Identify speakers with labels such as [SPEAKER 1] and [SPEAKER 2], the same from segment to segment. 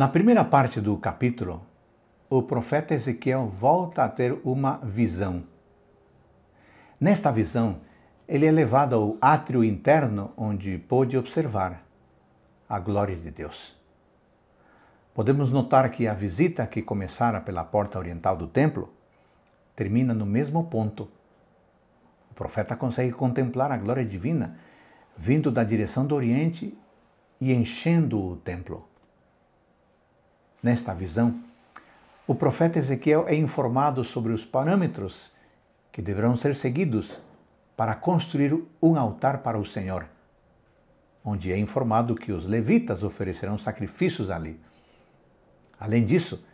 [SPEAKER 1] Na primeira parte do capítulo, o profeta Ezequiel volta a ter uma visão. Nesta visão, ele é levado ao átrio interno onde pôde observar a glória de Deus. Podemos notar que a visita que começara pela porta oriental do templo termina no mesmo ponto. O profeta consegue contemplar a glória divina vindo da direção do Oriente e enchendo o templo. Nesta visão, o profeta Ezequiel é informado sobre os parâmetros que deverão ser seguidos para construir um altar para o Senhor, onde é informado que os levitas oferecerão sacrifícios ali. Além disso,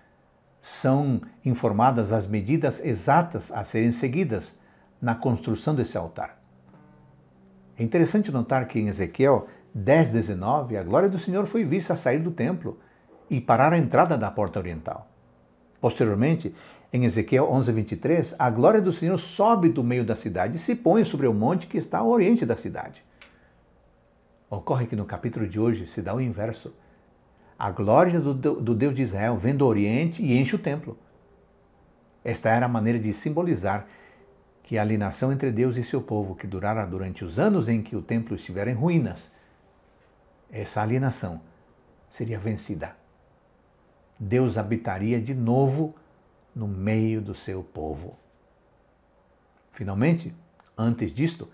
[SPEAKER 1] são informadas as medidas exatas a serem seguidas na construção desse altar. É interessante notar que em Ezequiel 10:19 a glória do Senhor foi vista a sair do templo e parar a entrada da porta oriental. Posteriormente, em Ezequiel 11:23, a glória do Senhor sobe do meio da cidade e se põe sobre o monte que está ao oriente da cidade. Ocorre que no capítulo de hoje se dá o inverso. A glória do, do Deus de Israel vem do oriente e enche o templo. Esta era a maneira de simbolizar que a alienação entre Deus e seu povo, que durara durante os anos em que o templo estiver em ruínas, essa alienação seria vencida Deus habitaria de novo no meio do seu povo. Finalmente, antes disto,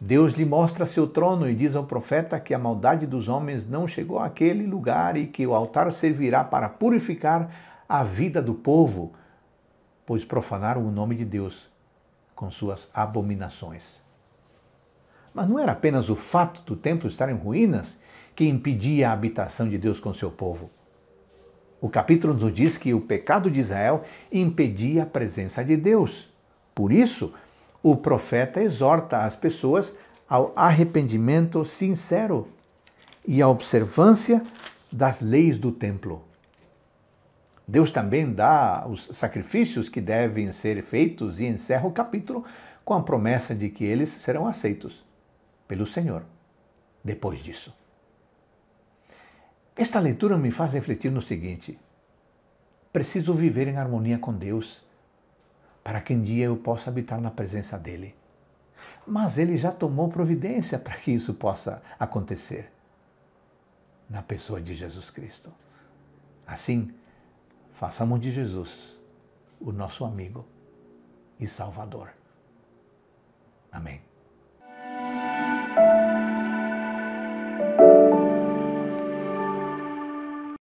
[SPEAKER 1] Deus lhe mostra seu trono e diz ao profeta que a maldade dos homens não chegou àquele lugar e que o altar servirá para purificar a vida do povo, pois profanaram o nome de Deus com suas abominações. Mas não era apenas o fato do templo estar em ruínas que impedia a habitação de Deus com seu povo. O capítulo nos diz que o pecado de Israel impedia a presença de Deus. Por isso, o profeta exorta as pessoas ao arrependimento sincero e à observância das leis do templo. Deus também dá os sacrifícios que devem ser feitos e encerra o capítulo com a promessa de que eles serão aceitos pelo Senhor depois disso. Esta leitura me faz refletir no seguinte: preciso viver em harmonia com Deus, para que um dia eu possa habitar na presença dele. Mas ele já tomou providência para que isso possa acontecer na pessoa de Jesus Cristo. Assim, façamos de Jesus o nosso amigo e Salvador. Amém.